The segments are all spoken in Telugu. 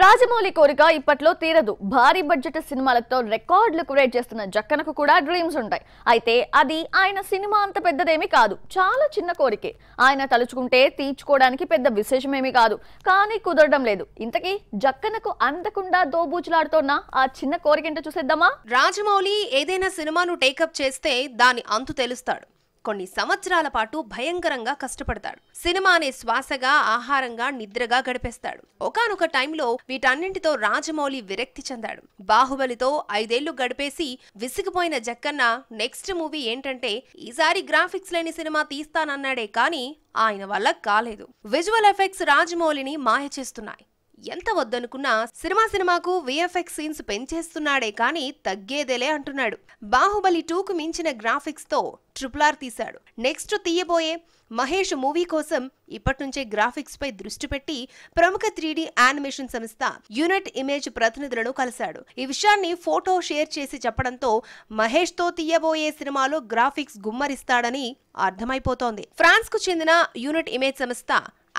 రాజమౌళి కోరిక ఇప్పట్లో తీరదు భారీ బడ్జెట్ సినిమాలతో రికార్డులు క్రియేట్ చేస్తున్న జక్కనకు కూడా డ్రీమ్స్ ఉంటాయి అయితే అది ఆయన సినిమా అంత పెద్దదేమీ కాదు చాలా చిన్న కోరికే ఆయన తలుచుకుంటే తీర్చుకోవడానికి పెద్ద విశేషమేమీ కాదు కానీ కుదరడం లేదు ఇంతకీ జక్కనకు అందకుండా దోబూచులాడుతోన్న ఆ చిన్న కోరిక ఏంటో చూసేద్దామా రాజమౌళి ఏదైనా సినిమాను టేకప్ చేస్తే దాని అంతు తెలుస్తాడు కొన్ని సంవత్సరాల పాటు భయంకరంగా కష్టపడతాడు సినిమా అనే శ్వాసగా ఆహారంగా నిద్రగా గడిపేస్తాడు ఒకనొక టైంలో వీటన్నింటితో రాజమౌళి విరక్తి చెందాడు బాహుబలితో ఐదేళ్లు గడిపేసి విసిగిపోయిన జక్కన్న నెక్స్ట్ మూవీ ఏంటంటే ఈసారి గ్రాఫిక్స్ లేని సినిమా తీస్తానన్నాడే కానీ ఆయన వల్ల కాలేదు విజువల్ ఎఫెక్ట్స్ రాజమౌళిని మాయ చేస్తున్నాయి ఎంత వద్దనుకున్నా సినిమా సినిమాకు విఎఫ్ఎక్స్ సీన్స్ పెంచేస్తున్నాడే కానీ తగ్గేదేలే అంటున్నాడు బాహుబలి టూకు మించిన గ్రాఫిక్స్ తో ట్రిపుల్ ఆర్ తీశాడు నెక్స్ట్ తీయబోయే మహేష్ మూవీ కోసం ఇప్పటి నుంచే గ్రాఫిక్స్ పై దృష్టి పెట్టి ప్రముఖ త్రీడీ యానిమేషన్ సంస్థ యూనిట్ ఇమేజ్ ప్రతినిధులను కలిశాడు ఈ విషయాన్ని ఫోటో షేర్ చేసి చెప్పడంతో మహేష్ తో తీయబోయే సినిమాలో గ్రాఫిక్స్ గుమ్మరిస్తాడని అర్థమైపోతోంది ఫ్రాన్స్ కు చెందిన యూనిట్ ఇమేజ్ సంస్థ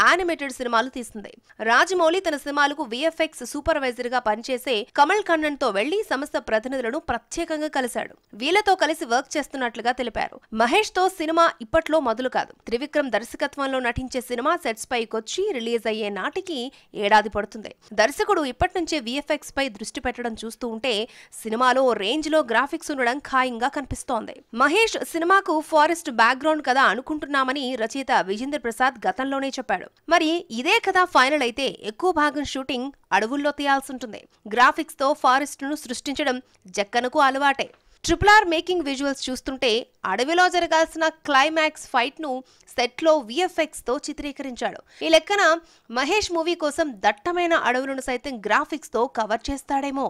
యానిమేటెడ్ సినిమాలు తీసింది రాజమౌళి తన సినిమాలకు విఎఫ్ఎక్స్ సూపర్వైజర్ గా పనిచేసే కమల్ కన్నన్ తో వెళ్లి సంస్థ ప్రతినిధులను ప్రత్యేకంగా కలిశాడు వీళ్లతో కలిసి వర్క్ చేస్తున్నట్లుగా తెలిపారు మహేష్ తో సినిమా ఇప్పట్లో మొదలు కాదు త్రివిక్రమ్ దర్శకత్వంలో నటించే సినిమా సెట్స్ పైకొచ్చి రిలీజ్ అయ్యే నాటికి ఏడాది పడుతుంది దర్శకుడు ఇప్పటి నుంచే విఎఫ్ఎక్స్ పై దృష్టి పెట్టడం చూస్తూ ఉంటే సినిమాలో రేంజ్ లో గ్రాఫిక్స్ ఉండడం ఖాయంగా కనిపిస్తోంది మహేష్ సినిమాకు ఫారెస్ట్ బ్యాక్గ్రౌండ్ కదా అనుకుంటున్నామని రచయిత విజేంద్ర ప్రసాద్ గతంలోనే చెప్పాడు చేశారు మరి ఇదే కథ ఫైనల్ అయితే ఎక్కువ భాగం షూటింగ్ అడవుల్లో తీయాల్సి గ్రాఫిక్స్ తో ఫారెస్ట్ ను సృష్టించడం జక్కనకు అలవాటే ట్రిపుల్ ఆర్ మేకింగ్ విజువల్స్ చూస్తుంటే అడవిలో జరగాల్సిన క్లైమాక్స్ ఫైట్ లో సెట్లో విఎఫ్ఎక్స్తో చిత్రీకరించాడు ఈ లెక్కన మహేష్ మూవీ కోసం దట్టమైన అడవులను సైతం గ్రాఫిక్స్తో కవర్ చేస్తాడేమో